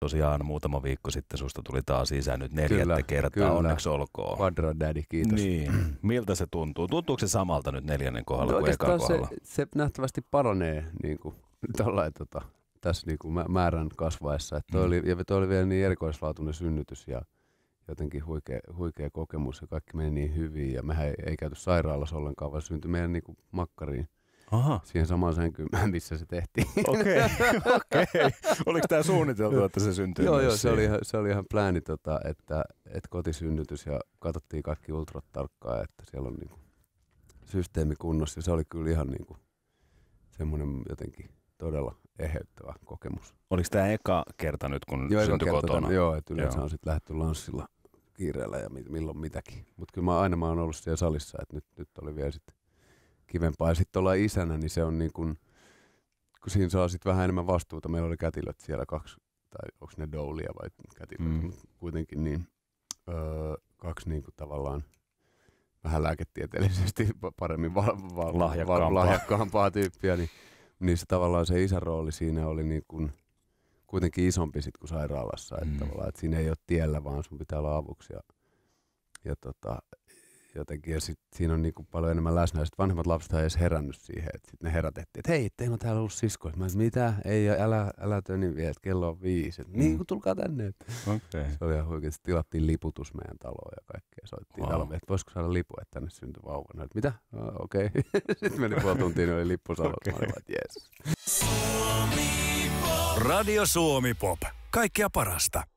tosiaan muutama viikko sitten susta tuli taas isä nyt neljättä kyllä, kertaa, kyllä. onneksi olkoon. Quadra Daddy, kiitos. Niin. Miltä se tuntuu? Tuntuuko se samalta nyt neljännen kohdalla no, kuin ekan kohdalla? Se, se nähtävästi paranee niin kuin, tällainen, tota, tässä niin kuin määrän kasvaessa. Että toi, mm. oli, ja toi oli vielä niin erikoislaatuinen synnytys ja jotenkin huikea, huikea kokemus ja kaikki meni niin hyvin. Ja mehän ei, ei käyty sairaalassa ollenkaan, vaan syntyi meidän niin kuin makkariin. Aha. siihen samaan sänkymään, missä se tehtiin. Okei, okay, okay. Oliko tämä suunniteltu, että se syntyi? Joo, joo se, oli ihan, se oli ihan plääni, tota, että, että kotisynnytys ja katsottiin kaikki ultrat tarkkaan, että siellä on niinku systeemi kunnossa. se oli kyllä ihan niinku semmoinen jotenkin todella eheyttävä kokemus. Oliko tämä eka kerta nyt, kun joo, syntyi kotona? Tämän, joo, että yleensä joo. on sitten lähdetty lanssilla kiireellä ja milloin mitäkin. Mutta kyllä mä aina mä oon ollut siellä salissa, että nyt, nyt oli vielä sitten kivempaa. Ja sitten olla isänä, niin se on niin kuin, kun siinä saa sitten vähän enemmän vastuuta. Meillä oli kätilöt siellä kaksi, tai onko ne doulia vai kätilöt, mm. kuitenkin niin, öö, kaksi niin kuin tavallaan vähän lääketieteellisesti paremmin val, val, lahjakkaampaa. Val, lahjakkaampaa tyyppiä, niin, niin se tavallaan se isän rooli siinä oli niin kuin, kuitenkin isompi sit kuin sairaalassa, että, mm. tavallaan, että siinä ei ole tiellä, vaan sun pitää olla avuksi. Ja, ja tota, jotenkin. Ja sit siinä on niinku paljon enemmän läsnä. Ja sit vanhemmat lapset ei edes herännyt siihen. Et sit ne herätettiin, että hei, teillä on täällä ollut sisko. mä mitä? Ei, älä, älä töni niin vielä, että kello on viisi. Et, niin mm. kuin tulkaa tänne. Et. Okay. Se oli ihan huikea. Sitten tilattiin liputus meidän taloon ja kaikkea. Soittiin wow. taloon, että voisiko saada lipu, että tänne syntyi vauva. No, et, mitä? No, Okei. Okay. sitten meni puoli tuntia, niin oli lippu Okay. Mä olin, että yes. Radio Suomi Pop. Kaikkea parasta.